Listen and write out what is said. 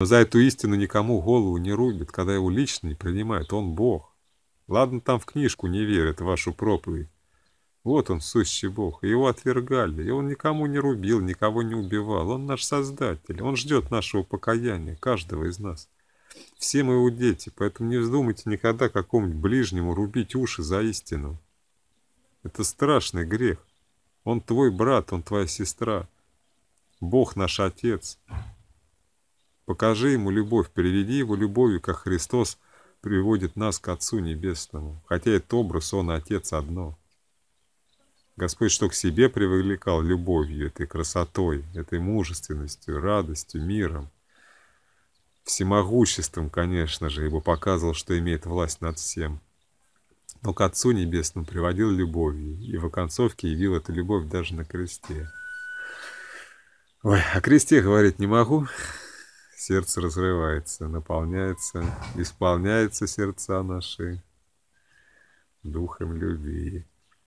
Но за эту истину никому голову не рубит, когда его лично не принимают. Он Бог. Ладно, там в книжку не верят, вашу проповедь. Вот он, сущий Бог. и Его отвергали, и он никому не рубил, никого не убивал. Он наш Создатель. Он ждет нашего покаяния, каждого из нас. Все мы его дети, поэтому не вздумайте никогда какому-нибудь ближнему рубить уши за истину. Это страшный грех. Он твой брат, он твоя сестра. Бог наш Отец. Покажи ему любовь, приведи его любовью, как Христос приводит нас к Отцу Небесному, хотя это образ, он Отец одно. Господь, что к себе привлекал любовью, этой красотой, этой мужественностью, радостью, миром, всемогуществом, конечно же, ибо показывал, что имеет власть над всем. Но к Отцу Небесному приводил любовью, и в оконцовке явил эту любовь даже на кресте. Ой, о кресте говорить не могу, сердце разрывается, наполняется, исполняется сердца наши духом любви.